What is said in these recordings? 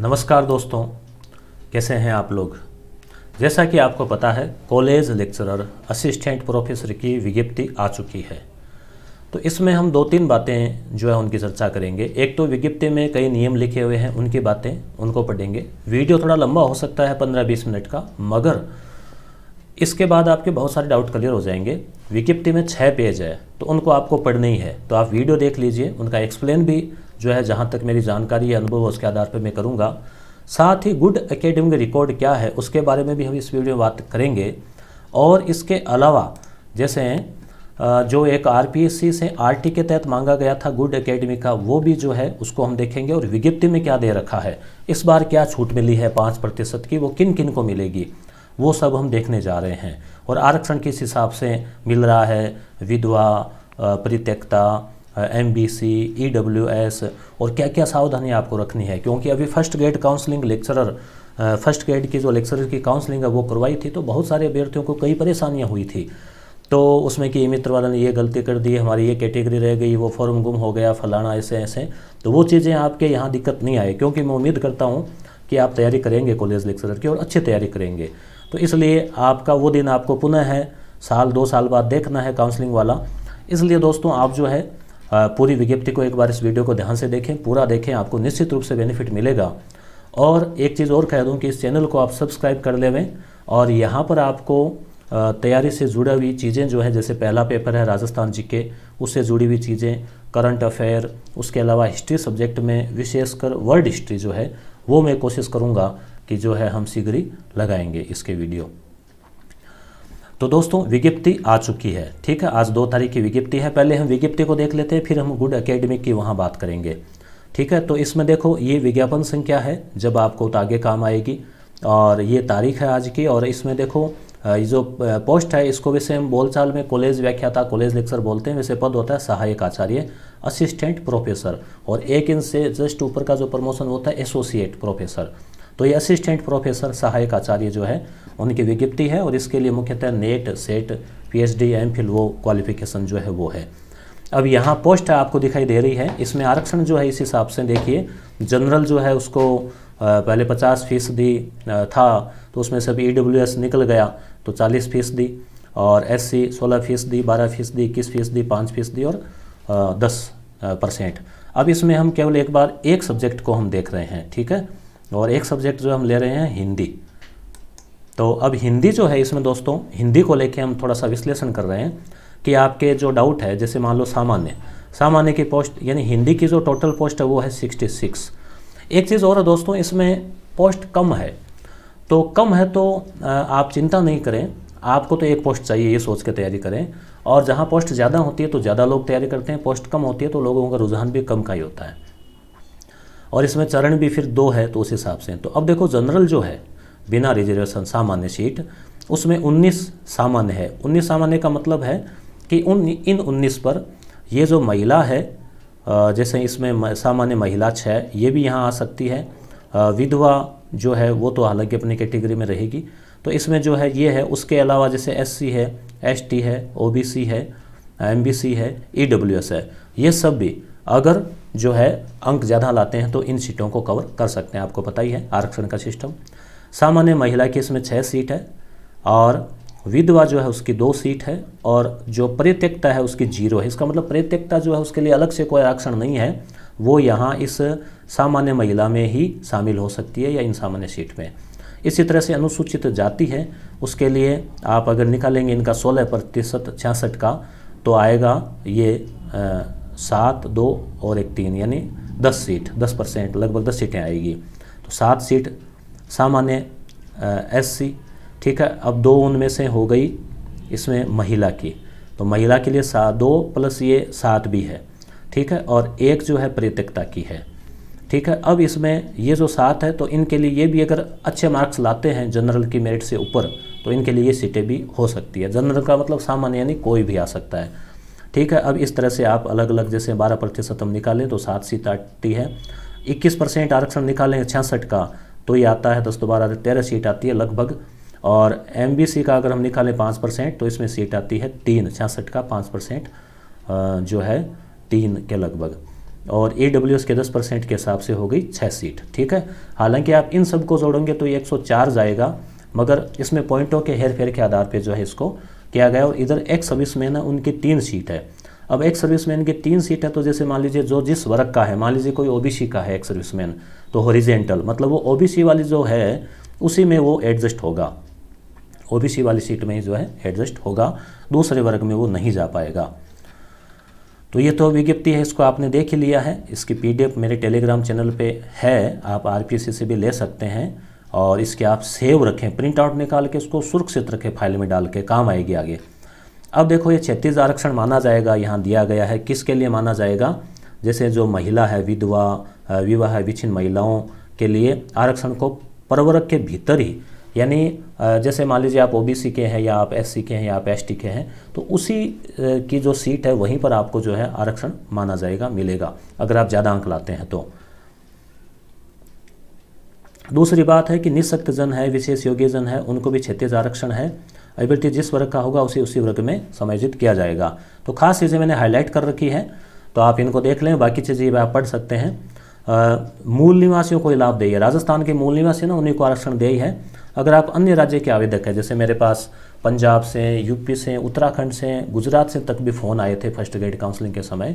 नमस्कार दोस्तों कैसे हैं आप लोग जैसा कि आपको पता है कॉलेज लेक्चरर असिस्टेंट प्रोफेसर की विज्ञप्ति आ चुकी है तो इसमें हम दो तीन बातें जो है उनकी चर्चा करेंगे एक तो विज्ञप्ति में कई नियम लिखे हुए हैं उनकी बातें उनको पढ़ेंगे वीडियो थोड़ा लंबा हो सकता है पंद्रह बीस मिनट का मगर इसके बाद आपके बहुत सारे डाउट क्लियर हो जाएंगे विज्ञप्ति में छः पेज है तो उनको आपको पढ़ना ही है तो आप वीडियो देख लीजिए उनका एक्सप्लेन भी जो है जहाँ तक मेरी जानकारी या अनुभव उसके आधार पर मैं करूँगा साथ ही गुड एकेडमिक रिकॉर्ड क्या है उसके बारे में भी हम इस वीडियो में बात करेंगे और इसके अलावा जैसे जो एक सी से टी के तहत मांगा गया था गुड एकेडमी का वो भी जो है उसको हम देखेंगे और विज्ञप्ति में क्या दे रखा है इस बार क्या छूट मिली है पाँच प्रतिशत की वो किन किन को मिलेगी वो सब हम देखने जा रहे हैं और आरक्षण किस हिसाब से मिल रहा है विधवा परित्यक्ता M B C E W S और क्या क्या सावधानी आपको रखनी है क्योंकि अभी first grade counselling lecturer first grade की जो लेक्चरर की काउंसलिंग है वो करवाई थी तो बहुत सारे अभ्यर्थियों को कई परेशानियाँ हुई थी तो उसमें कि मित्र वाला ने ये गलती कर दी हमारी ये कैटेगरी रह गई वो फॉर्म गुम हो गया फलाना ऐसे ऐसे तो वो चीज़ें आपके यहाँ दिक्कत नहीं आए क्योंकि मैं उम्मीद करता हूँ कि आप तैयारी करेंगे कॉलेज लेक्चरर की और अच्छी तैयारी करेंगे तो इसलिए आपका वो दिन आपको पुनः है साल दो साल बाद देखना है काउंसलिंग वाला इसलिए दोस्तों आप जो है पूरी विज्ञप्ति को एक बार इस वीडियो को ध्यान से देखें पूरा देखें आपको निश्चित रूप से बेनिफिट मिलेगा और एक चीज़ और कह दूं कि इस चैनल को आप सब्सक्राइब कर लेवें और यहाँ पर आपको तैयारी से जुड़ी हुई चीज़ें जो है जैसे पहला पेपर है राजस्थान जी के उससे जुड़ी हुई चीज़ें करंट अफेयर उसके अलावा हिस्ट्री सब्जेक्ट में विशेषकर वर्ल्ड हिस्ट्री जो है वो मैं कोशिश करूँगा कि जो है हम शीघ्र ही लगाएंगे इसके वीडियो तो दोस्तों विज्ञप्ति आ चुकी है ठीक है आज दो तारीख की विज्ञप्ति है पहले हम विज्ञप्ति को देख लेते हैं फिर हम गुड अकेडमिक की वहाँ बात करेंगे ठीक है तो इसमें देखो ये विज्ञापन संख्या है जब आपको तो आगे काम आएगी और ये तारीख है आज की और इसमें देखो ये जो पोस्ट है इसको वैसे हम बोलचाल में कॉलेज व्याख्याता कॉलेज लेक्चर बोलते हैं वैसे पद होता है सहायक आचार्य असिस्टेंट प्रोफेसर और एक इनसे जस्ट ऊपर का जो प्रमोशन होता है एसोसिएट प्रोफेसर तो ये असिस्टेंट प्रोफेसर सहायक आचार्य जो है उनकी विज्ञप्ति है और इसके लिए मुख्यतः नेट सेट पीएचडी डी वो क्वालिफिकेशन जो है वो है अब यहाँ पोस्ट आपको दिखाई दे रही है इसमें आरक्षण जो है इस हिसाब से देखिए जनरल जो है उसको पहले पचास फीसदी था तो उसमें से ई डब्ल्यू एस निकल गया तो चालीस फीसदी और एस सी सोलह फीसदी बारह फीसदी इक्कीस फीसदी पाँच फीसदी और दस परसेंट अब इसमें हम केवल एक बार एक सब्जेक्ट को हम देख रहे हैं ठीक है और एक सब्जेक्ट जो हम ले रहे हैं हिंदी तो अब हिंदी जो है इसमें दोस्तों हिंदी को लेके हम थोड़ा सा विश्लेषण कर रहे हैं कि आपके जो डाउट है जैसे मान लो सामान्य सामान्य की पोस्ट यानी हिंदी की जो टोटल पोस्ट है वो है 66 एक चीज़ और है दोस्तों इसमें पोस्ट कम है तो कम है तो आप चिंता नहीं करें आपको तो एक पोस्ट चाहिए ये सोच के तैयारी करें और जहाँ पोस्ट ज़्यादा होती है तो ज़्यादा लोग तैयारी करते हैं पोस्ट कम होती है तो लोगों का रुझान भी कम का ही होता है और इसमें चरण भी फिर दो है तो उस हिसाब से तो अब देखो जनरल जो है बिना रिजर्वेशन सामान्य सीट उसमें 19 सामान्य है 19 सामान्य का मतलब है कि उन इन 19 पर ये जो महिला है जैसे इसमें सामान्य महिला छः ये भी यहाँ आ सकती है विधवा जो है वो तो हालांकि अपनी कैटेगरी में रहेगी तो इसमें जो है ये है उसके अलावा जैसे एससी है एसटी है ओबीसी है एमबीसी है ईडब्ल्यूएस e है ये सब भी अगर जो है अंक ज़्यादा लाते हैं तो इन सीटों को कवर कर सकते हैं आपको पता ही है आरक्षण का सिस्टम सामान्य महिला की इसमें छः सीट है और विधवा जो है उसकी दो सीट है और जो परित्यक्ता है उसकी जीरो है इसका मतलब परित्यक्ता जो है उसके लिए अलग से कोई आरक्षण नहीं है वो यहाँ इस सामान्य महिला में ही शामिल हो सकती है या इन सामान्य सीट में इसी तरह से अनुसूचित जाति है उसके लिए आप अगर निकालेंगे इनका सोलह प्रतिशत छियासठ का तो आएगा ये आ, सात दो और एक तीन यानी दस सीट दस परसेंट लगभग दस सीटें आएगी तो सात सीट सामान्य एस सी ठीक है अब दो उनमें से हो गई इसमें महिला की तो महिला के लिए सात दो प्लस ये सात भी है ठीक है और एक जो है प्रेतकता की है ठीक है अब इसमें ये जो सात है तो इनके लिए ये भी अगर अच्छे मार्क्स लाते हैं जनरल की मेरिट से ऊपर तो इनके लिए ये सीटें भी हो सकती है जनरल का मतलब सामान्य यानी कोई भी आ सकता है ठीक है अब इस तरह से आप अलग अलग जैसे बारह प्रतिशत हम निकालें तो सात सीट आती है इक्कीस परसेंट आरक्षण निकालें छियासठ का तो ये आता है दस दो बारह तेरह सीट आती है लगभग और एम का अगर हम निकालें पाँच परसेंट तो इसमें सीट आती है तीन छियासठ का पाँच परसेंट जो है तीन के लगभग और ए डब्ल्यू के दस परसेंट के हिसाब से हो गई छः सीट ठीक है हालांकि आप इन सबको जोड़ेंगे तो ये एक सौ चार जाएगा मगर इसमें पॉइंटों के हेर फेर के आधार पर जो है इसको किया गया और इधर एक्स सर्विसमैन है उनकी तीन सीट है अब एक सर्विसमैन की तीन सीट है तो जैसे मान लीजिए जो जिस वर्ग का है मान लीजिए कोई ओबीसी का है एक सर्विसमैन तो हॉरिजेंटल मतलब वो ओबीसी वाली जो है उसी में वो एडजस्ट होगा ओबीसी वाली सीट में ही जो है एडजस्ट होगा दूसरे वर्ग में वो नहीं जा पाएगा तो ये तो विज्ञप्ति है इसको आपने देख ही लिया है इसकी पी मेरे टेलीग्राम चैनल पे है आप आर से भी ले सकते हैं और इसके आप सेव रखें प्रिंट आउट निकाल के उसको सुरक्षित रखें फाइल में डाल के काम आएगी आगे अब देखो ये छत्तीस आरक्षण माना जाएगा यहाँ दिया गया है किसके लिए माना जाएगा जैसे जो महिला है विधवा विवाह विच्छिन्न महिलाओं के लिए आरक्षण को परवरक के भीतर ही यानी जैसे मान लीजिए आप ओबीसी के हैं या आप एससी के हैं या आप एसटी के हैं तो उसी की जो सीट है वहीं पर आपको जो है आरक्षण माना जाएगा मिलेगा अगर आप ज़्यादा अंक लाते हैं तो दूसरी बात है कि निःशक्त जन है विशेष योग्य जन है उनको भी क्षेत्रीय आरक्षण है अभिवृत्ति जिस वर्ग का होगा उसे उसी वर्ग में समायोजित किया जाएगा तो खास चीज़ें मैंने हाईलाइट कर रखी है तो आप इनको देख लें बाकी चीज़ें आप पढ़ सकते हैं मूल निवासियों को लाभ दे राजस्थान के मूल निवासी ना उन्हीं को आरक्षण दे है अगर आप अन्य राज्य के आवेदक हैं जैसे मेरे पास पंजाब से यूपी से उत्तराखंड से गुजरात से तक भी फ़ोन आए थे फर्स्ट ग्रेड काउंसलिंग के समय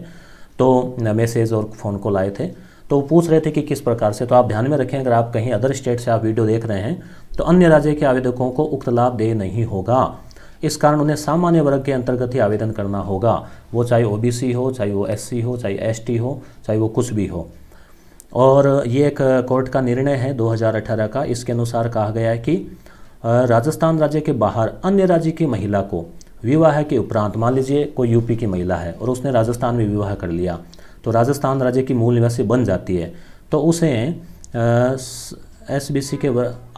तो मैसेज और फ़ोन कॉल आए थे तो वो पूछ रहे थे कि किस प्रकार से तो आप ध्यान में रखें अगर आप कहीं अदर स्टेट से आप वीडियो देख रहे हैं तो अन्य राज्य के आवेदकों को उक्त लाभ देय नहीं होगा इस कारण उन्हें सामान्य वर्ग के अंतर्गत ही आवेदन करना होगा वो चाहे ओ हो चाहे वो एस हो चाहे एस हो चाहे वो कुछ भी हो और ये एक कोर्ट का निर्णय है 2018 का इसके अनुसार कहा गया है कि राजस्थान राज्य के बाहर अन्य राज्य की महिला को विवाह के उपरांत मान लीजिए कोई यूपी की महिला है और उसने राजस्थान में विवाह कर लिया तो राजस्थान राज्य की मूल निवासी बन जाती है तो उसे एस बी के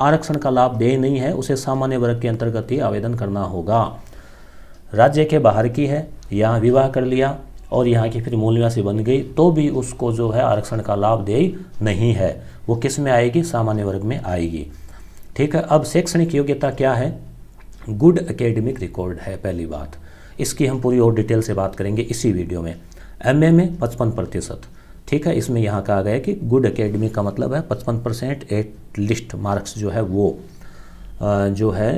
आरक्षण का लाभ देय नहीं है उसे सामान्य वर्ग के अंतर्गत ही आवेदन करना होगा राज्य के बाहर की है यहाँ विवाह कर लिया और यहाँ की फिर मूल निवासी बन गई तो भी उसको जो है आरक्षण का लाभ देय नहीं है वो किस में आएगी सामान्य वर्ग में आएगी ठीक है अब शैक्षणिक योग्यता क्या है गुड एकेडमिक रिकॉर्ड है पहली बात इसकी हम पूरी और डिटेल से बात करेंगे इसी वीडियो में एमए में पचपन प्रतिशत ठीक है इसमें यहाँ कहा गया कि गुड एकेडमी का मतलब है पचपन परसेंट एट लिस्ट मार्क्स जो है वो जो है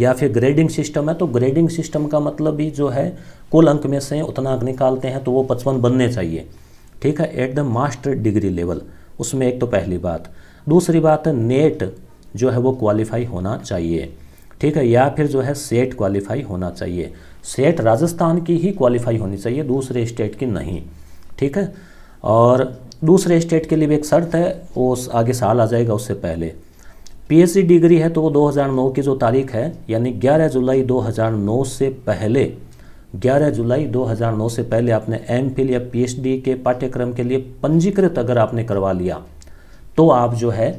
या फिर ग्रेडिंग सिस्टम है तो ग्रेडिंग सिस्टम का मतलब भी जो है कुल अंक में से उतना अंक निकालते हैं तो वो पचपन बनने चाहिए ठीक है at the master degree level उसमें एक तो पहली बात दूसरी बात नेट जो है वो क्वालिफाई होना चाहिए ठीक है या फिर जो है सेट क्वालिफाई होना चाहिए सेट राजस्थान की ही क्वालिफाई होनी चाहिए दूसरे स्टेट की नहीं ठीक है और दूसरे स्टेट के लिए भी एक शर्त है वो आगे साल आ जाएगा उससे पहले पीएससी डिग्री है तो वो 2009 की जो तारीख है यानी 11 जुलाई 2009 से पहले 11 जुलाई 2009 से पहले आपने एम फिल या पीएचडी के पाठ्यक्रम के लिए पंजीकृत अगर आपने करवा लिया तो आप जो है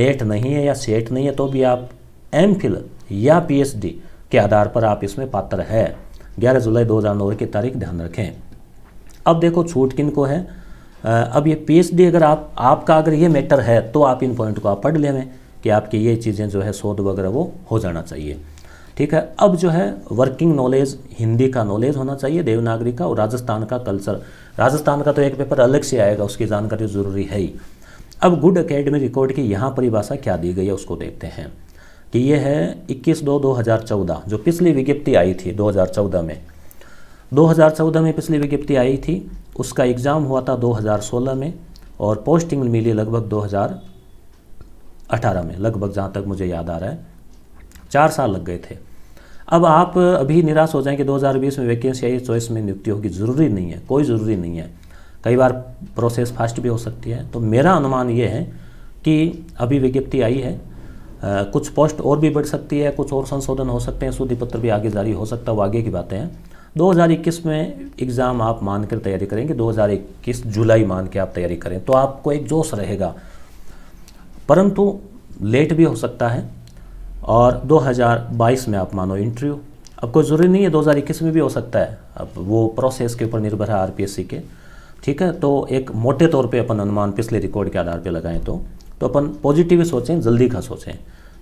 नेट नहीं है या सेट नहीं है तो भी आप एम फिल या पीएचडी के आधार पर आप इसमें पात्र है 11 जुलाई 2009 की तारीख ध्यान रखें अब देखो छूट किन को है अब ये पीएचडी अगर आप आपका अगर ये मैटर है तो आप इन पॉइंट को आप पढ़ लेवें कि आपकी ये चीज़ें जो है शोध वगैरह वो हो जाना चाहिए ठीक है अब जो है वर्किंग नॉलेज हिंदी का नॉलेज होना चाहिए देवनागरी का और राजस्थान का कल्चर राजस्थान का तो एक पेपर अलग से आएगा उसकी जानकारी जरूरी है ही अब गुड अकेडमी रिकॉर्ड की यहाँ परिभाषा क्या दी गई है उसको देखते हैं कि ये है 21 दो 2014 जो पिछली विज्ञप्ति आई थी 2014 में 2014 में पिछली विज्ञप्ति आई थी उसका एग्ज़ाम हुआ था 2016 में और पोस्टिंग मिली लगभग 2018 में लगभग जहाँ तक मुझे याद आ रहा है चार साल लग गए थे अब आप अभी निराश हो जाएं कि 2020 में वैकेंसी आई चॉइस में नियुक्ति होगी ज़रूरी नहीं है कोई ज़रूरी नहीं है कई बार प्रोसेस फास्ट भी हो सकती है तो मेरा अनुमान ये है कि अभी विज्ञप्ति आई है कुछ पोस्ट और भी बढ़ सकती है कुछ और संशोधन हो सकते हैं सुधि पत्र भी आगे जारी हो सकता है वो आगे की बातें हैं 2021 में एग्ज़ाम आप मान कर तैयारी करेंगे 2021 जुलाई मान के आप तैयारी करें तो आपको एक जोश रहेगा परंतु लेट भी हो सकता है और 2022 में आप मानो इंटरव्यू अब कोई ज़रूरी नहीं है 2021 में भी हो सकता है अब वो प्रोसेस के ऊपर निर्भर है आर के ठीक है तो एक मोटे तौर पे अपन अनुमान पिछले रिकॉर्ड के आधार पे लगाएं तो तो अपन पॉजिटिव सोचें जल्दी का सोचें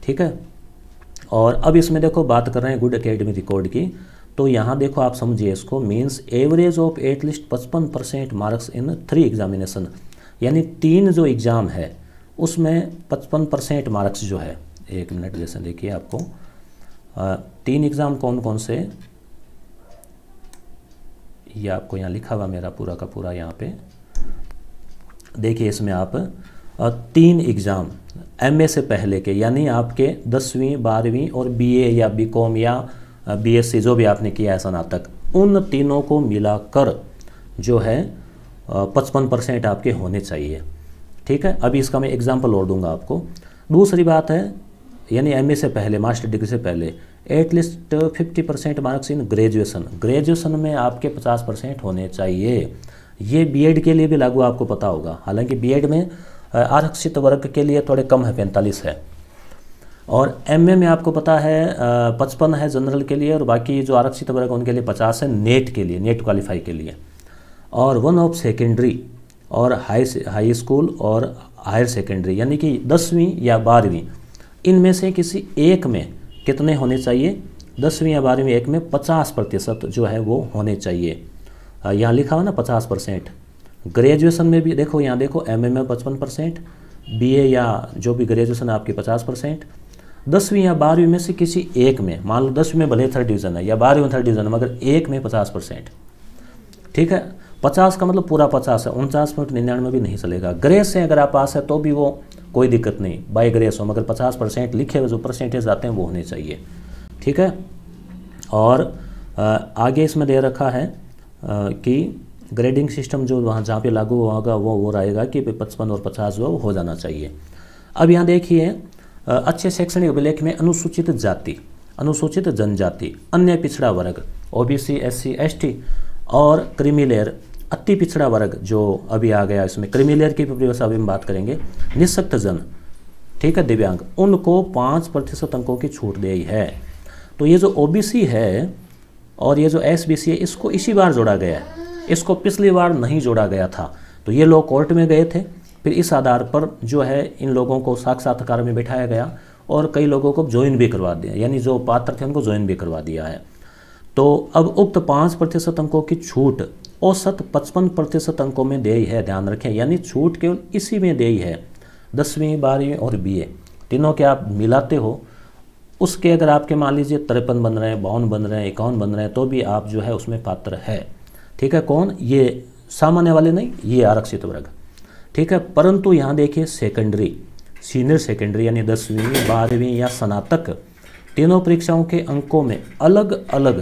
ठीक है और अब इसमें देखो बात कर रहे हैं गुड अकेडमी रिकॉर्ड की तो यहाँ देखो आप समझिए इसको मीन्स एवरेज ऑफ एटलीस्ट पचपन percent marks in three examination यानी तीन जो एग्ज़ाम है उसमें पचपन परसेंट मार्क्स जो है एक मिनट जैसे देखिए आपको आ, तीन एग्ज़ाम कौन कौन से ये आपको यहाँ लिखा हुआ मेरा पूरा का पूरा यहाँ पे देखिए इसमें आप तीन एग्ज़ाम एम से पहले के यानी आपके दसवीं बारहवीं और बीए या बीकॉम या बीएससी जो भी आपने किया है स्नातक उन तीनों को मिलाकर जो है पचपन परसेंट आपके होने चाहिए ठीक है अभी इसका मैं एग्जाम्पल और दूंगा आपको दूसरी बात है यानी एम से पहले मास्टर डिग्री से पहले at least fifty percent marks in graduation graduation में आपके पचास परसेंट होने चाहिए ये बी के लिए भी लागू आपको पता होगा हालांकि बी में आरक्षित वर्ग के लिए थोड़े कम है पैंतालीस है और एम में आपको पता है पचपन है जनरल के लिए और बाकी जो आरक्षित वर्ग उनके लिए पचास है नेट के लिए नेट क्वालिफाई के लिए और वन ऑफ सेकेंडरी और हाई हाई स्कूल और हायर सेकेंडरी यानी कि दसवीं या बारहवीं इनमें से किसी एक में कितने होने चाहिए दसवीं या बारहवीं एक में पचास प्रतिशत जो है वो होने चाहिए यहाँ लिखा हुआ ना पचास परसेंट ग्रेजुएशन में भी देखो यहाँ देखो एम एम में पचपन परसेंट बी ए या जो भी ग्रेजुएशन है आपकी पचास परसेंट दसवीं या बारहवीं में से किसी एक में मान लो दसवीं में भले थर्ड डिवीज़न है या बारहवीं में थर्ड डिवीज़न है मगर एक में पचास परसेंट ठीक है पचास का मतलब पूरा पचास है उनचास पॉइंट निन्यानवे भी नहीं चलेगा ग्रेस से अगर आप पास है तो भी वो कोई दिक्कत नहीं बाई ग्रेस हो मगर पचास परसेंट लिखे हुए जो परसेंटेज आते हैं वो होने चाहिए ठीक है और आगे इसमें दे रखा है कि ग्रेडिंग सिस्टम जो वहाँ जहाँ पे लागू होगा वो वो रहेगा कि पचपन और पचास वो हो जाना चाहिए अब यहाँ देखिए अच्छे शैक्षणिक अभिलेख में अनुसूचित जाति अनुसूचित जनजाति अन्य पिछड़ा वर्ग सी एस टी और क्रिमिलेयर अति पिछड़ा वर्ग जो अभी आ गया इसमें क्रिमिलेयर की परिभाषा अभी हम बात करेंगे निःशक्त जन ठीक है दिव्यांग उनको पाँच प्रतिशत अंकों की छूट दी है तो ये जो ओबीसी है और ये जो एस बी सी है इसको इसी बार जोड़ा गया है इसको पिछली बार नहीं जोड़ा गया था तो ये लोग कोर्ट में गए थे फिर इस आधार पर जो है इन लोगों को साक्षात्कार में बैठाया गया और कई लोगों को ज्वाइन भी करवा दिया यानी जो पात्र थे उनको ज्वाइन भी करवा दिया है तो अब उक्त पाँच प्रतिशत अंकों की छूट औसत पचपन प्रतिशत अंकों में देय है ध्यान रखें यानी छूट केवल इसी में देय है दसवीं बारहवीं और बीए तीनों के आप मिलाते हो उसके अगर आपके मान लीजिए तिरपन बन रहे हैं बावन बन रहे हैं इक्यावन बन रहे हैं तो भी आप जो है उसमें पात्र है ठीक है कौन ये सामान्य वाले नहीं ये आरक्षित वर्ग ठीक है परंतु यहाँ देखिए सेकेंडरी सीनियर सेकेंडरी यानी दसवीं बारहवीं या स्नातक तीनों परीक्षाओं के अंकों में अलग अलग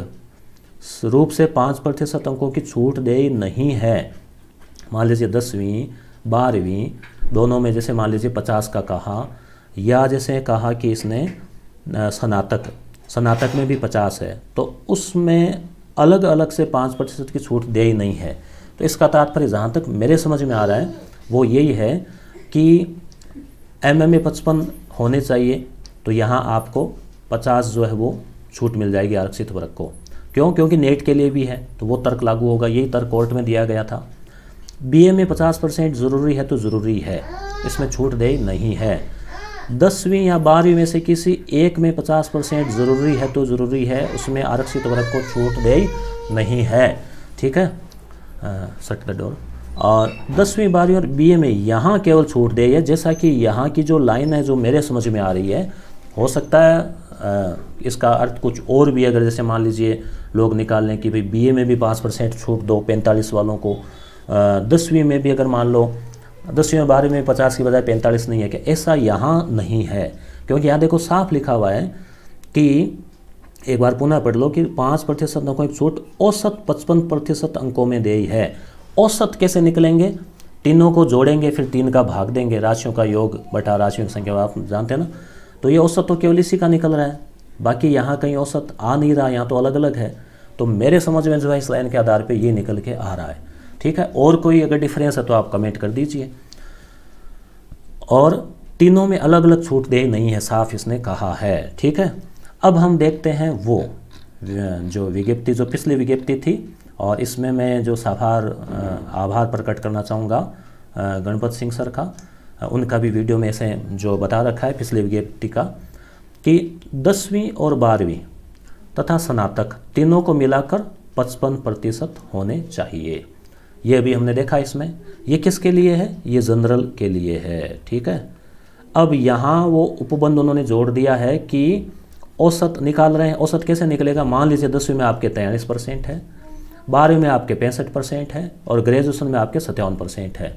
रूप से पाँच प्रतिशत अंकों की छूट दे नहीं है मान लीजिए दसवीं बारहवीं दोनों में जैसे मान लीजिए पचास का कहा या जैसे कहा कि इसने स्नातक स्नातक में भी पचास है तो उसमें अलग अलग से पाँच प्रतिशत की छूट दे ही नहीं है तो इसका तात्पर्य जहाँ तक मेरे समझ में आ रहा है वो यही है कि एम एम ए पचपन होने चाहिए तो यहाँ आपको पचास जो है वो छूट मिल जाएगी आरक्षित वर्ग को क्यों क्योंकि नेट के लिए भी है तो वो तर्क लागू होगा यही तर्क कोर्ट में दिया गया था बी ए में पचास परसेंट ज़रूरी है तो ज़रूरी है इसमें छूट दे नहीं है दसवीं या बारहवीं में से किसी एक में पचास परसेंट ज़रूरी है तो ज़रूरी है उसमें आरक्षित वर्ग को छूट दे नहीं है ठीक है सट द डोर और दसवीं बारहवीं और बीए में यहाँ केवल छूट दे है जैसा कि यहाँ की जो लाइन है जो मेरे समझ में आ रही है हो सकता है आ, इसका अर्थ कुछ और भी अगर जैसे मान लीजिए लोग निकाल लें कि भाई बी में भी पाँच परसेंट छूट दो पैंतालीस वालों को दसवीं में भी अगर मान लो दसवीं बारहवीं में पचास की बजाय पैंतालीस नहीं है क्या ऐसा यहाँ नहीं है क्योंकि यहाँ देखो साफ लिखा हुआ है कि एक बार पुनः पढ़ लो कि पाँच प्रतिशत अंकों की छूट औसत पचपन प्रतिशत अंकों में दे है औसत कैसे निकलेंगे तीनों को जोड़ेंगे फिर तीन का भाग देंगे राशियों का योग बटा राशियों की संख्या आप जानते हैं ना तो ये औसत तो केवल इसी का निकल रहा है बाकी यहाँ कहीं औसत आ नहीं रहा यहाँ तो अलग अलग है तो मेरे समझ में जो है इस लाइन के आधार पर ये निकल के आ रहा है ठीक है और कोई अगर डिफरेंस है तो आप कमेंट कर दीजिए और तीनों में अलग अलग छूट दे नहीं है साफ इसने कहा है ठीक है अब हम देखते हैं वो जो विज्ञप्ति जो पिछली विज्ञप्ति थी और इसमें मैं जो साभार आभार प्रकट करना चाहूँगा गणपत सिंह सर का उनका भी वीडियो में ऐसे जो बता रखा है पिछली विज्ञप्ति का कि दसवीं और बारहवीं तथा स्नातक तीनों को मिलाकर पचपन प्रतिशत होने चाहिए ये अभी हमने देखा इसमें ये किसके लिए है ये जनरल के लिए है ठीक है अब यहाँ वो उपबंध उन्होंने जोड़ दिया है कि औसत निकाल रहे हैं औसत कैसे निकलेगा मान लीजिए दसवीं में आपके तैयारीस परसेंट है बारहवीं में आपके पैंसठ परसेंट है और ग्रेजुएशन में आपके सत्तावन परसेंट है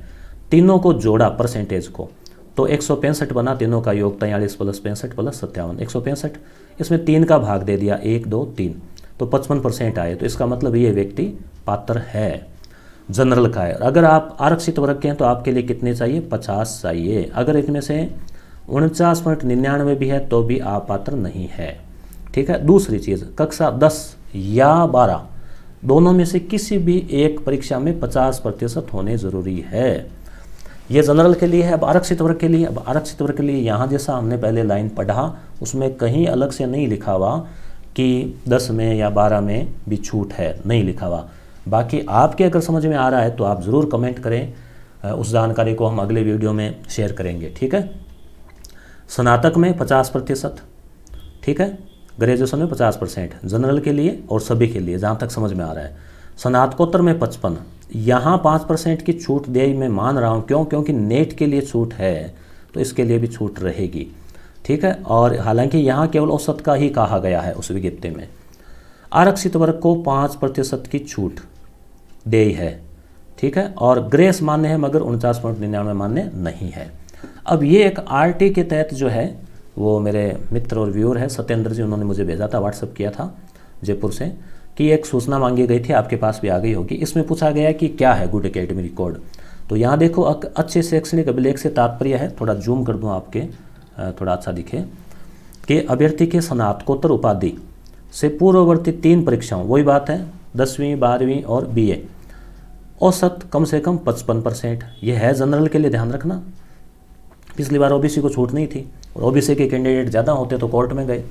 तीनों को जोड़ा परसेंटेज को तो एक सौ पैंसठ बना तीनों का योग तैयारीस प्लस पैंसठ प्लस सत्तावन एक सौ पैंसठ इसमें तीन का भाग दे दिया एक दो तीन तो पचपन परसेंट आए तो इसका मतलब ये व्यक्ति पात्र है जनरल का है अगर आप आरक्षित वर्ग के हैं तो आपके लिए कितने चाहिए पचास चाहिए अगर इसमें से उनचास पॉइंट निन्यानवे भी है तो भी आप पात्र नहीं है ठीक है दूसरी चीज़ कक्षा दस या बारह दोनों में से किसी भी एक परीक्षा में पचास प्रतिशत होने ज़रूरी है ये जनरल के लिए है अब आरक्षित वर्ग के लिए अब आरक्षित वर्ग के लिए यहाँ जैसा हमने पहले लाइन पढ़ा उसमें कहीं अलग से नहीं लिखा हुआ कि दस में या बारह में भी छूट है नहीं लिखा हुआ बाकी आपके अगर समझ में आ रहा है तो आप ज़रूर कमेंट करें उस जानकारी को हम अगले वीडियो में शेयर करेंगे ठीक है स्नातक में पचास प्रतिशत ठीक है ग्रेजुएशन में पचास परसेंट जनरल के लिए और सभी के लिए जहाँ तक समझ में आ रहा है स्नातकोत्तर में पचपन यहाँ पाँच परसेंट की छूट दे मैं मान रहा हूँ क्यों क्योंकि नेट के लिए छूट है तो इसके लिए भी छूट रहेगी ठीक है और हालांकि यहाँ केवल औसत का ही कहा गया है उस विज्ञप्ति में आरक्षित वर्ग को पाँच प्रतिशत की छूट दे है ठीक है और ग्रेस मान्य है मगर उनचास पॉइंट निन्यानवे मान्य नहीं है अब ये एक आर के तहत जो है वो मेरे मित्र और व्यूअर है सत्येंद्र जी उन्होंने मुझे भेजा था व्हाट्सअप किया था जयपुर से कि एक सूचना मांगी गई थी आपके पास भी आ गई होगी इसमें पूछा गया कि क्या है गुड अकेडमी रिकॉर्ड तो यहाँ देखो अच्छे शैक्षणिक अभिलेख से तात्पर्य है थोड़ा जूम कर दूँ आपके थोड़ा अच्छा दिखे कि अभ्यर्थी के स्नातकोत्तर उपाधि से पूर्ववर्ती तीन परीक्षाओं वही बात है दसवीं बारहवीं और बीए औसत कम से कम पचपन परसेंट यह है जनरल के लिए ध्यान रखना पिछली बार ओबीसी को छूट नहीं थी और ओबीसी के कैंडिडेट ज़्यादा होते तो कोर्ट में गए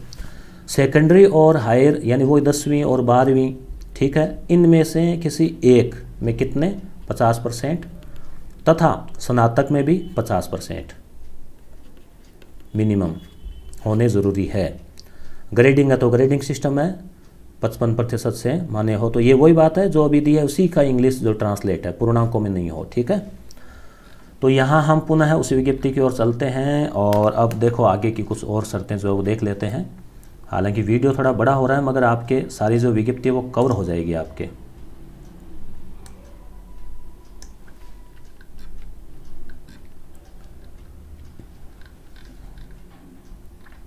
सेकेंडरी और हायर यानी वो दसवीं और बारहवीं ठीक है इनमें से किसी एक में कितने पचास परसेंट तथा स्नातक में भी पचास परसेंट मिनिमम होने ज़रूरी है ग्रेडिंग है तो ग्रेडिंग सिस्टम है पचपन प्रतिशत से माने हो तो ये वही बात है जो अभी दी है उसी का इंग्लिश जो ट्रांसलेट है पूर्णांकों में नहीं हो ठीक है तो यहाँ हम पुनः उसी विज्ञप्ति की ओर चलते हैं और अब देखो आगे की कुछ और शर्तें जो है वो देख लेते हैं हालांकि वीडियो थोड़ा बड़ा हो रहा है मगर आपके सारी जो विज्ञप्ति है वो कवर हो जाएगी आपके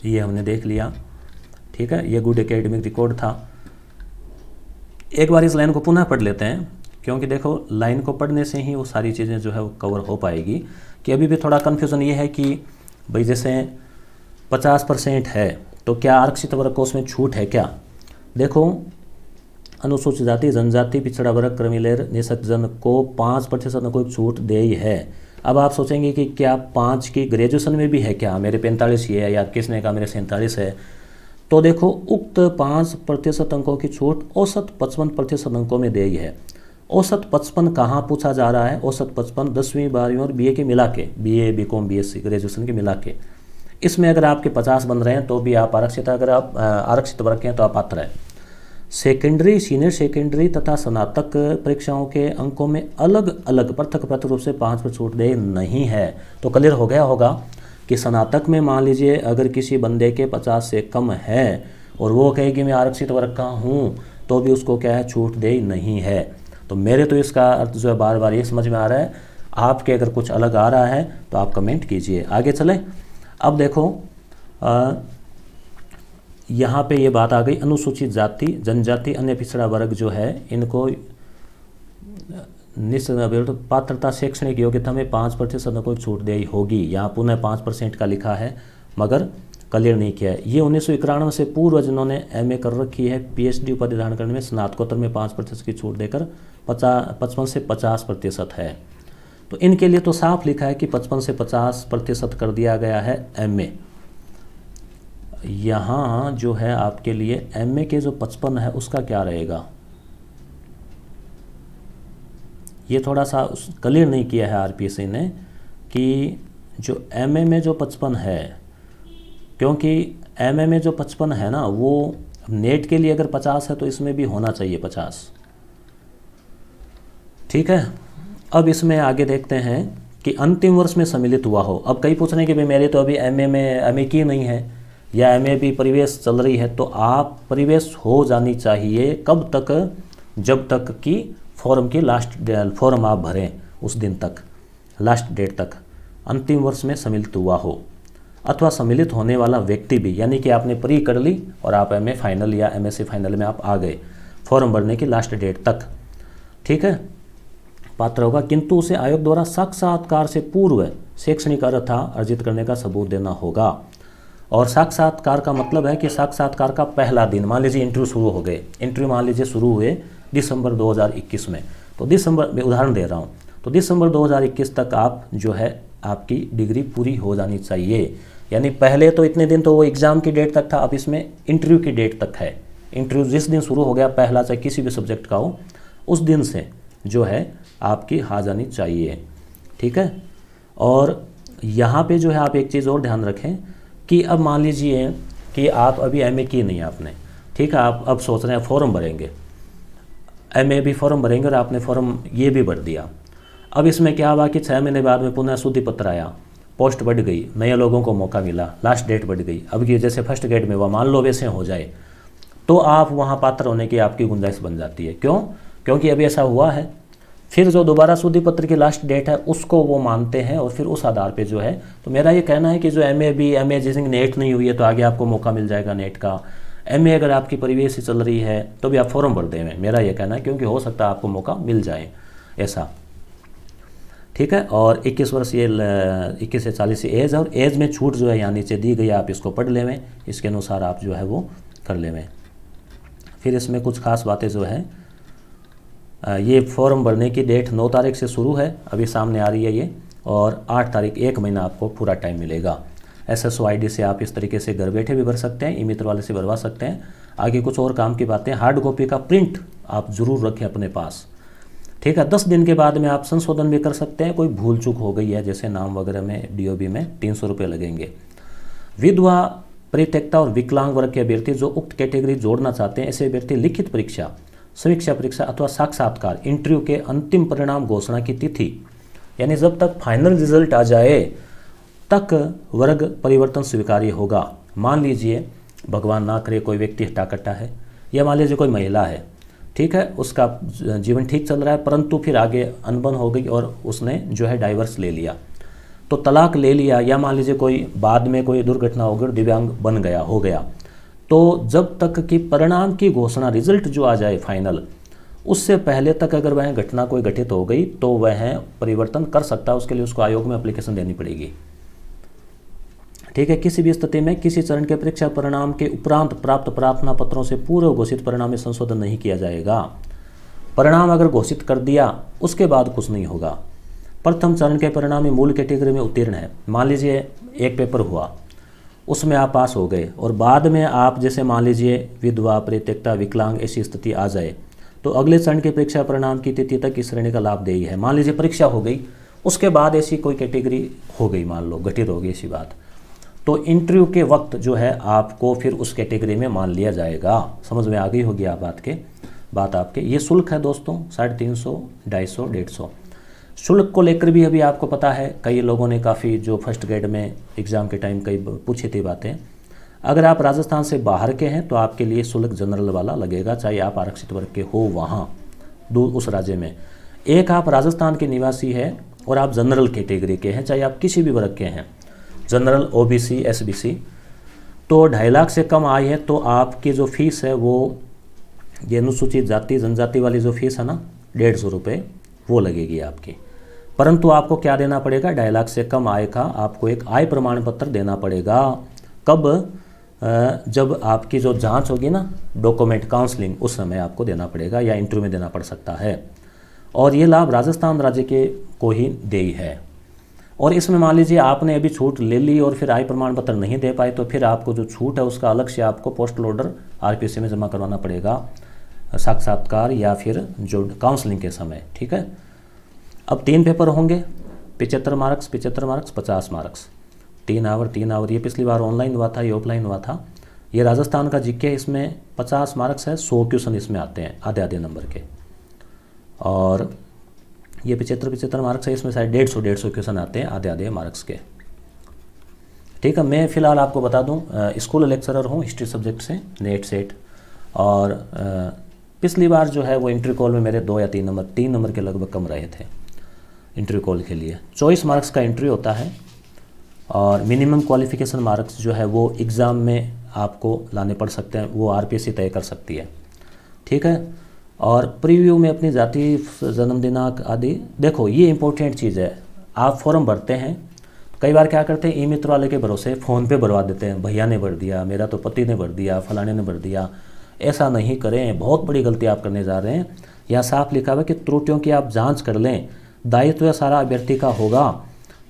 ये हमने देख लिया ठीक है ये गुड एकेडमिक रिकॉर्ड था एक बार इस लाइन को पुनः पढ़ लेते हैं क्योंकि देखो लाइन को पढ़ने से ही वो सारी चीज़ें जो है वो कवर हो पाएगी कि अभी भी थोड़ा कन्फ्यूज़न ये है कि भाई जैसे पचास परसेंट है तो क्या आरक्षित वर्ग को उसमें छूट है क्या देखो अनुसूचित जाति जनजाति पिछड़ा वर्ग क्रमिलेर निशक जन को पाँच प्रतिशत न कोई छूट दे ही है अब आप सोचेंगे कि क्या पाँच की ग्रेजुएशन में भी है क्या मेरे पैंतालीस ही है या किसने कहा मेरे सैंतालीस है तो देखो उक्त पाँच प्रतिशत अंकों की छूट औसत पचपन प्रतिशत अंकों में दे है औसत पचपन कहाँ पूछा जा रहा है औसत पचपन दसवीं बारहवीं और बीए के मिला के B A BCom C graduation के मिला के इसमें अगर आपके पचास बन रहे हैं तो भी आप आरक्षित अगर आप आरक्षित वर्ग हैं तो आप पात्र हैं सेकेंडरी सीनियर सेकेंडरी तथा स्नातक परीक्षाओं के अंकों में अलग अलग पृथक पृथक रूप से पाँच पर छूट दे नहीं है तो क्लियर हो गया होगा कि स्नातक में मान लीजिए अगर किसी बंदे के पचास से कम है और वो कहे कि मैं आरक्षित वर्ग का हूँ तो भी उसको क्या है छूट दे नहीं है तो मेरे तो इसका अर्थ जो है बार बार ये समझ में आ रहा है आपके अगर कुछ अलग आ रहा है तो आप कमेंट कीजिए आगे चलें अब देखो आ, यहाँ पे ये बात आ गई अनुसूचित जाति जनजाति अन्य पिछड़ा वर्ग जो है इनको निश्चित पात्रता शैक्षणिक योग्यता में पाँच प्रतिशत न कोई छूट दी होगी यहाँ पुनः पाँच परसेंट का लिखा है मगर क्लियर नहीं किया है ये उन्नीस सौ से पूर्व जिन्होंने एम कर रखी है डी उपाधि धारण करने में स्नातकोत्तर में पाँच प्रतिशत की छूट देकर पचास पचपन से पचास प्रतिशत है तो इनके लिए तो साफ लिखा है कि पचपन से पचास प्रतिशत कर दिया गया है एम ए यहाँ जो है आपके लिए एम ए के जो पचपन है उसका क्या रहेगा ये थोड़ा सा क्लियर नहीं किया है आरपीसी ने कि जो एमए में जो पचपन है क्योंकि एमए में जो पचपन है ना वो नेट के लिए अगर पचास है तो इसमें भी होना चाहिए पचास ठीक है अब इसमें आगे देखते हैं कि अंतिम वर्ष में सम्मिलित हुआ हो अब कई पूछ रहे हैं कि भाई मेरे तो अभी एमए में एमए की नहीं है या एमए भी परिवेश चल रही है तो आप परिवेश हो जानी चाहिए कब तक जब तक कि फॉर्म की लास्ट फॉर्म आप भरें उस दिन तक लास्ट डेट तक अंतिम वर्ष में सम्मिलित हुआ हो अथवा सम्मिलित होने वाला व्यक्ति भी यानी कि आपने प्री कर ली और आप एम फाइनल या एम फाइनल में आप आ गए फॉर्म भरने की लास्ट डेट तक ठीक है पात्र होगा किंतु उसे आयोग द्वारा साक्षात्कार से पूर्व शैक्षणिक अर्था अर्जित करने का सबूत देना होगा और साक्षात्कार का मतलब है कि साक्षात्कार का पहला दिन मान लीजिए इंटरव्यू शुरू हो गए इंटरव्यू मान लीजिए शुरू हुए दिसंबर 2021 में तो दिसंबर में उदाहरण दे रहा हूँ तो दिसंबर 2021 तक आप जो है आपकी डिग्री पूरी हो जानी चाहिए यानी पहले तो इतने दिन तो वो एग्ज़ाम की डेट तक था अब इसमें इंटरव्यू की डेट तक है इंटरव्यू जिस दिन शुरू हो गया पहला चाहे किसी भी सब्जेक्ट का हो उस दिन से जो है आपकी आ जानी चाहिए ठीक है और यहाँ पे जो है आप एक चीज़ और ध्यान रखें कि अब मान लीजिए कि आप अभी एम ए की नहीं आपने ठीक है आप अब सोच रहे हैं फॉर्म भरेंगे एम ए भी फॉर्म भरेंगे और आपने फॉर्म ये भी भर दिया अब इसमें क्या हुआ कि छः महीने बाद में पुनः शुद्धि पत्र आया पोस्ट बढ़ गई नए लोगों को मौका मिला लास्ट डेट बढ़ गई अब ये जैसे फर्स्ट ग्रेड में वह मान लो वैसे हो जाए तो आप वहाँ पात्र होने की आपकी गुंजाइश बन जाती है क्यों क्योंकि अभी ऐसा हुआ है फिर जो दोबारा शुद्धि पत्र की लास्ट डेट है उसको वो मानते हैं और फिर उस आधार पे जो है तो मेरा ये कहना है कि जो M A B M A जिसमें नेट नहीं हुई है तो आगे आपको मौका मिल जाएगा नेट का एम अगर आपकी परिवेश चल रही है तो भी आप फॉर्म भर दे मेरा यह कहना है क्योंकि हो सकता है आपको मौका मिल जाए ऐसा ठीक है और 21 वर्ष ये 21 से 40 से एज और एज में छूट जो है यहाँ नीचे दी गई है आप इसको पढ़ लेवें इसके अनुसार आप जो है वो कर लेवें फिर इसमें कुछ खास बातें जो है ये फॉर्म भरने की डेट 9 तारीख से शुरू है अभी सामने आ रही है ये और 8 तारीख एक महीना आपको पूरा टाइम मिलेगा एस एस आई डी से आप इस तरीके से घर बैठे भी भर सकते हैं ई मित्र वाले से भरवा सकते हैं आगे कुछ और काम की बातें हार्ड कॉपी का प्रिंट आप जरूर रखें अपने पास ठीक है दस दिन के बाद में आप संशोधन भी कर सकते हैं कोई भूल चूक हो गई है जैसे नाम वगैरह में डी में तीन सौ रुपये लगेंगे विधवा परित्यक्ता और विकलांग वर्ग के अभ्यर्थी जो उक्त कैटेगरी जोड़ना चाहते हैं ऐसे अभ्यर्थी लिखित परीक्षा समीक्षा परीक्षा अथवा साक्षात्कार इंटरव्यू के अंतिम परिणाम घोषणा की तिथि यानी जब तक फाइनल रिजल्ट आ जाए तक वर्ग परिवर्तन स्वीकार्य होगा मान लीजिए भगवान ना करे कोई व्यक्ति हटाकट्टा है या मान लीजिए कोई महिला है ठीक है उसका जीवन ठीक चल रहा है परंतु फिर आगे अनबन हो गई और उसने जो है डाइवर्स ले लिया तो तलाक ले लिया या मान लीजिए कोई बाद में कोई दुर्घटना हो गई दिव्यांग बन गया हो गया तो जब तक कि परिणाम की घोषणा रिजल्ट जो आ जाए फाइनल उससे पहले तक अगर वह घटना कोई घटित हो गई तो वह परिवर्तन कर सकता है उसके लिए उसको आयोग में अप्लीकेशन देनी पड़ेगी ठीक है किसी भी स्थिति में किसी चरण के परीक्षा परिणाम के उपरांत प्राप्त प्रार्थना पत्रों से पूर्व घोषित परिणाम में संशोधन नहीं किया जाएगा परिणाम अगर घोषित कर दिया उसके बाद कुछ नहीं होगा प्रथम चरण के परिणाम में मूल कैटेगरी में उत्तीर्ण है मान लीजिए एक पेपर हुआ उसमें आप पास हो गए और बाद में आप जैसे मान लीजिए विधवा परित्यक्ता विकलांग ऐसी स्थिति आ जाए तो अगले चरण के परीक्षा परिणाम की तिथि तक इस श्रेणी का लाभ ही है मान लीजिए परीक्षा हो गई उसके बाद ऐसी कोई कैटेगरी हो गई मान लो घटित हो गई ऐसी बात तो इंटरव्यू के वक्त जो है आपको फिर उस कैटेगरी में मान लिया जाएगा समझ में आ गई होगी आप बात के बात आपके ये शुल्क है दोस्तों साढ़े तीन सौ ढाई सौ डेढ़ सौ शुल्क को लेकर भी अभी आपको पता है कई लोगों ने काफ़ी जो फर्स्ट ग्रेड में एग्ज़ाम के टाइम कई पूछी थी बातें अगर आप राजस्थान से बाहर के हैं तो आपके लिए शुल्क जनरल वाला लगेगा चाहे आप आरक्षित वर्ग के हो वहाँ दूर उस राज्य में एक आप राजस्थान के निवासी है और आप जनरल कैटेगरी के हैं चाहे आप किसी भी वर्ग के हैं जनरल ओबीसी एसबीसी तो ढाई लाख से कम आय है तो आपकी जो फीस है वो ये अनुसूचित जाति जनजाति वाली जो फीस है ना डेढ़ सौ रुपये वो लगेगी आपकी परंतु आपको क्या देना पड़ेगा ढाई लाख से कम आय का आपको एक आय प्रमाण पत्र देना पड़ेगा कब जब आपकी जो जांच होगी ना डॉक्यूमेंट काउंसलिंग उस समय आपको देना पड़ेगा या इंटरव्यू में देना पड़ सकता है और ये लाभ राजस्थान राज्य के को ही देई है और इसमें मान लीजिए आपने अभी छूट ले ली और फिर आय प्रमाण पत्र नहीं दे पाए तो फिर आपको जो छूट है उसका अलग से आपको पोस्टल ऑर्डर आरपीसी में जमा करवाना पड़ेगा साक्षात्कार या फिर जो काउंसलिंग के समय ठीक है अब तीन पेपर होंगे पिचहत्तर मार्क्स पिचहत्तर मार्क्स पचास मार्क्स तीन आवर तीन आवर ये पिछली बार ऑनलाइन हुआ था ये ऑफलाइन हुआ था ये राजस्थान का जिक्के इसमें पचास मार्क्स है सौ क्वेश्चन इसमें आते हैं आधे आधे नंबर के और ये पिछहत्तर पिछहत्तर मार्क्स है इसमें शायद डेढ़ सौ डेढ़ सौ क्वेश्चन आते हैं आधे आधे मार्क्स के ठीक है मैं फ़िलहाल आपको बता दूँ स्कूल लेक्चरर हूँ हिस्ट्री सब्जेक्ट से नेट सेट और पिछली बार जो है वो इंट्री कॉल में मेरे दो या तीन नंबर तीन नंबर के लगभग कम रहे थे इंट्री कॉल के लिए चौबीस मार्क्स का इंट्री होता है और मिनिमम क्वालिफिकेशन मार्क्स जो है वो एग्ज़ाम में आपको लाने पड़ सकते हैं वो आर तय कर सकती है ठीक है और प्रीव्यू में अपनी जाति जन्मदिनांक आदि देखो ये इंपॉर्टेंट चीज़ है आप फॉर्म भरते हैं कई बार क्या करते हैं ई मित्र वाले के भरोसे फ़ोन पे भरवा देते हैं भैया ने भर दिया मेरा तो पति ने भर दिया फलाने ने भर दिया ऐसा नहीं करें बहुत बड़ी गलती आप करने जा रहे हैं यहाँ साफ लिखा हुआ कि त्रुटियों की आप जांच कर लें दायित्व सारा अभ्यर्थी का होगा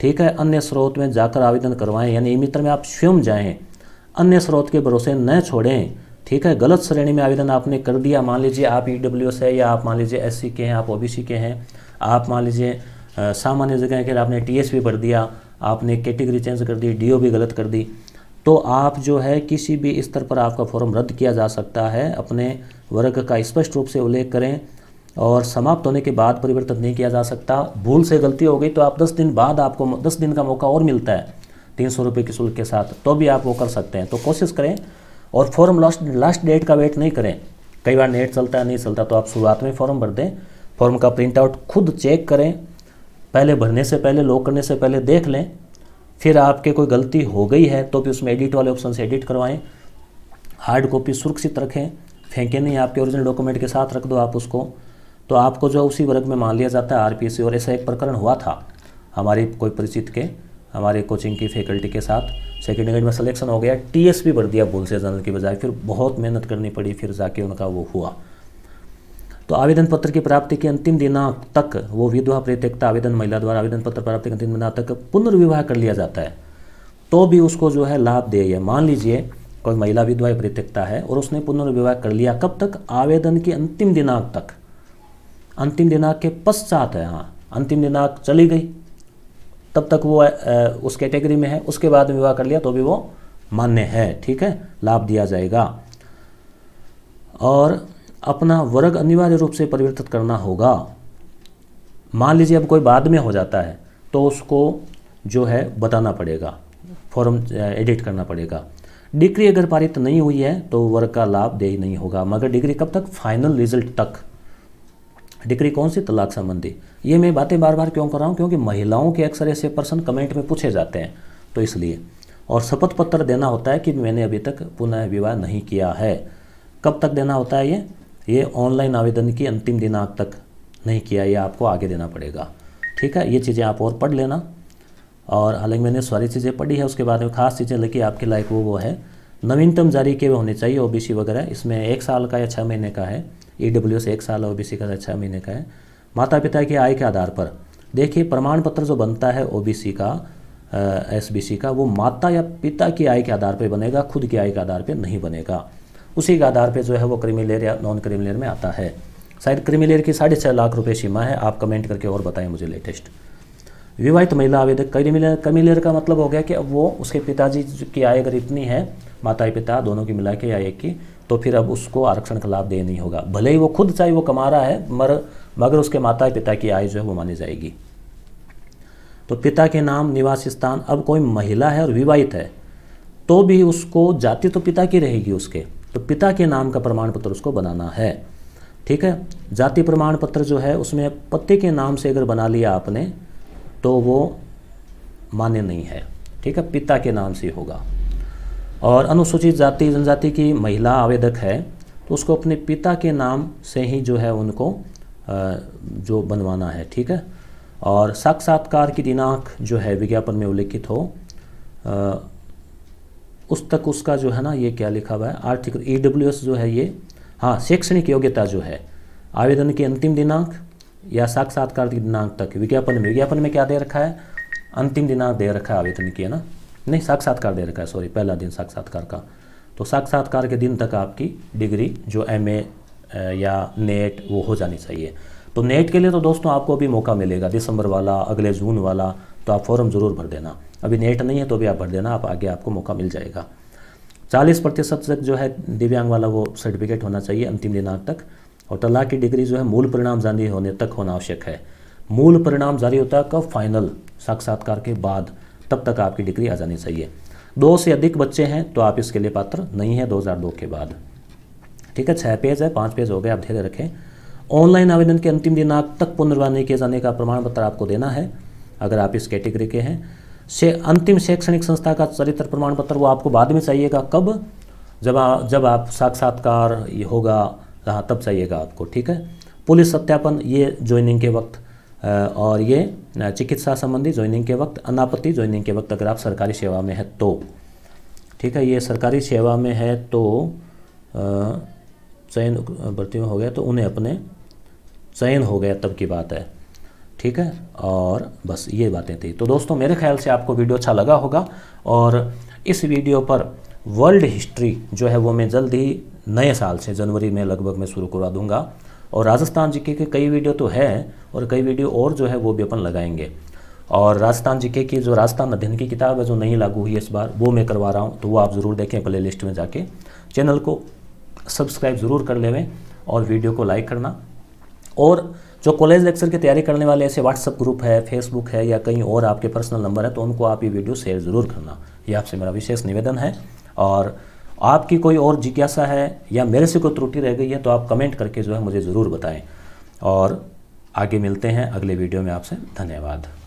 ठीक है अन्य स्रोत में जाकर आवेदन करवाएं यानी ई मित्र में आप स्वयं जाएँ अन्य स्रोत के भरोसे न छोड़ें ठीक है गलत श्रेणी में आवेदन आपने कर दिया मान लीजिए आप ई e है या आप मान लीजिए एस के हैं आप ओ के हैं आप मान लीजिए सामान्य जगह के आपने टी एस भर दिया आपने कैटेगरी चेंज कर दी डी भी गलत कर दी तो आप जो है किसी भी स्तर पर आपका फॉर्म रद्द किया जा सकता है अपने वर्ग का स्पष्ट रूप से उल्लेख करें और समाप्त होने के बाद परिवर्तन नहीं किया जा सकता भूल से गलती हो गई तो आप 10 दिन बाद आपको 10 दिन का मौका और मिलता है तीन सौ रुपये के शुल्क के साथ तो भी आप वो कर सकते हैं तो कोशिश करें और फॉर्म लास्ट लास्ट डेट का वेट नहीं करें कई बार नेट चलता है नहीं चलता तो आप शुरुआत में फॉर्म भर दें फॉर्म का प्रिंट आउट खुद चेक करें पहले भरने से पहले लॉक करने से पहले देख लें फिर आपके कोई गलती हो गई है तो भी उसमें एडिट वाले ऑप्शन से एडिट करवाएं हार्ड कॉपी सुरक्षित रखें फेंके नहीं आपके ओरिजिनल डॉक्यूमेंट के साथ रख दो आप उसको तो आपको जो उसी वर्ग में मान लिया जाता है आर और ऐसा एक प्रकरण हुआ था हमारे कोई परिचित के हमारे कोचिंग की फैकल्टी के साथ सेकेंड ग्रेड में सिलेक्शन हो गया टी एस भी भर दिया बोलसे जनरल की बजाय फिर बहुत मेहनत करनी पड़ी फिर जाके उनका वो हुआ तो आवेदन पत्र की प्राप्ति के अंतिम दिनांक तक वो विधवा प्रत्यक्षता आवेदन महिला द्वारा आवेदन पत्र प्राप्ति के अंतिम दिनांक तक पुनर्विवाह कर लिया जाता है तो भी उसको जो है लाभ दे है मान लीजिए कोई महिला विधवा प्रत्यक्षता है और उसने पुनर्विवाह कर लिया कब तक आवेदन के अंतिम दिनांक तक अंतिम दिनांक के पश्चात है हाँ अंतिम दिनांक चली गई तब तक वो उस कैटेगरी में है उसके बाद विवाह कर लिया तो भी वो मान्य है ठीक है लाभ दिया जाएगा और अपना वर्ग अनिवार्य रूप से परिवर्तित करना होगा मान लीजिए अब कोई बाद में हो जाता है तो उसको जो है बताना पड़ेगा फॉर्म एडिट करना पड़ेगा डिग्री अगर पारित नहीं हुई है तो वर्ग का लाभ ही नहीं होगा मगर डिग्री कब तक फाइनल रिजल्ट तक डिग्री कौन सी तलाक संबंधी ये मैं बातें बार बार क्यों कर रहा हूँ क्योंकि महिलाओं के अक्सर ऐसे प्रश्न कमेंट में पूछे जाते हैं तो इसलिए और शपथ पत्र देना होता है कि मैंने अभी तक पुनः विवाह नहीं किया है कब तक देना होता है ये ये ऑनलाइन आवेदन की अंतिम दिनांक तक नहीं किया ये आपको आगे देना पड़ेगा ठीक है ये चीज़ें आप और पढ़ लेना और हालांकि मैंने सारी चीज़ें पढ़ी है उसके बारे में खास चीज़ें लगी आपके लायक वो वो है नवीनतम जारी किए होने चाहिए ओबीसी वगैरह इसमें एक साल का या छः महीने का है ई डब्ल्यू एक साल ओ बी सी का छः महीने का है माता पिता की आय के आधार पर देखिए प्रमाण पत्र जो बनता है ओ का एस सी का वो माता या पिता की आय के आधार पर बनेगा खुद की आय के आधार पर नहीं बनेगा उसी के आधार पर जो है वो क्रिमिलेयर या नॉन क्रिमिलेयर में आता है शायद क्रिमिलेयर की साढ़े छः लाख रुपये सीमा है आप कमेंट करके और बताएं मुझे लेटेस्ट विवाहित महिला आवेदक क्रिमिलेयर क्रिमिलेयर का मतलब हो गया कि अब वो उसके पिताजी की आय अगर इतनी है माता पिता दोनों की मिला के या एक की तो फिर अब उसको आरक्षण का लाभ दे नहीं होगा भले ही वो खुद चाहे वो कमा रहा है मर मगर उसके माता पिता की आय जो है वो मानी जाएगी तो पिता के नाम निवास स्थान अब कोई महिला है और विवाहित है तो भी उसको जाति तो पिता की रहेगी उसके तो पिता के नाम का प्रमाण पत्र उसको बनाना है ठीक है जाति प्रमाण पत्र जो है उसमें पति के नाम से अगर बना लिया आपने तो वो मान्य नहीं है ठीक है पिता के नाम से होगा और अनुसूचित जाति जनजाति की महिला आवेदक है तो उसको अपने पिता के नाम से ही जो है उनको जो बनवाना है ठीक है और साक्षात्कार की दिनांक जो है विज्ञापन में उल्लिखित हो उस तक उसका जो है ना ये क्या लिखा हुआ है आर्थिक ई e जो है ये हाँ शैक्षणिक योग्यता जो है आवेदन की अंतिम दिनांक या साक्षात्कार की दिनांक तक विज्ञापन में विज्ञापन में क्या दे रखा है अंतिम दिनांक दे रखा है आवेदन की है ना नहीं साक्षात्कार दे रखा है सॉरी पहला दिन साक्षात्कार का तो साक्षात्कार के दिन तक आपकी डिग्री जो एम या नेट वो हो जानी चाहिए तो नेट के लिए तो दोस्तों आपको अभी मौका मिलेगा दिसंबर वाला अगले जून वाला तो आप फॉर्म ज़रूर भर देना अभी नेट नहीं है तो भी आप भर देना आप आगे आपको मौका मिल जाएगा चालीस प्रतिशत तक जो है दिव्यांग वाला वो सर्टिफिकेट होना चाहिए अंतिम दिनांक तक और तलाक की डिग्री जो है मूल परिणाम जारी होने तक होना आवश्यक है मूल परिणाम जारी होता है कब फाइनल साक्षात्कार के बाद तब तक आपकी डिग्री आ जानी चाहिए दो से अधिक बच्चे हैं तो आप इसके लिए पात्र नहीं है 2002 के बाद ठीक है छः पेज है पाँच पेज हो गए आप धीरे रखें ऑनलाइन आवेदन के अंतिम दिनांक तक पुनर्वाह नहीं किए जाने का प्रमाण पत्र आपको देना है अगर आप इस कैटेगरी के हैं से अंतिम शैक्षणिक संस्था का चरित्र प्रमाण पत्र वो आपको बाद में चाहिएगा कब जब आ, जब आप साक्षात्कार होगा हाँ तब चाहिएगा आपको ठीक है पुलिस सत्यापन ये ज्वाइनिंग के वक्त और ये चिकित्सा संबंधी ज्वाइनिंग के वक्त अनापत्ति ज्वाइनिंग के वक्त अगर आप सरकारी सेवा में है तो ठीक है ये सरकारी सेवा में है तो चयन भर्ती में हो गया तो उन्हें अपने चयन हो गया तब की बात है ठीक है और बस ये बातें थी तो दोस्तों मेरे ख्याल से आपको वीडियो अच्छा लगा होगा और इस वीडियो पर वर्ल्ड हिस्ट्री जो है वो मैं जल्द ही नए साल से जनवरी में लगभग मैं शुरू करवा दूंगा और राजस्थान जी के, कई वीडियो तो है और कई वीडियो और जो है वो भी अपन लगाएंगे और राजस्थान जी के की जो राजस्थान अध्ययन की किताब है जो नहीं लागू हुई इस बार वो मैं करवा रहा हूँ तो वो आप ज़रूर देखें प्ले लिस्ट में जाके चैनल को सब्सक्राइब ज़रूर कर लेवें और वीडियो को लाइक करना और जो कॉलेज लेक्चर की तैयारी करने वाले ऐसे व्हाट्सअप ग्रुप है फेसबुक है या कहीं और आपके पर्सनल नंबर है तो उनको आप ये वीडियो शेयर ज़रूर करना ये आपसे मेरा विशेष निवेदन है और आपकी कोई और जिज्ञासा है या मेरे से कोई त्रुटि रह गई है तो आप कमेंट करके जो है मुझे ज़रूर बताएं और आगे मिलते हैं अगले वीडियो में आपसे धन्यवाद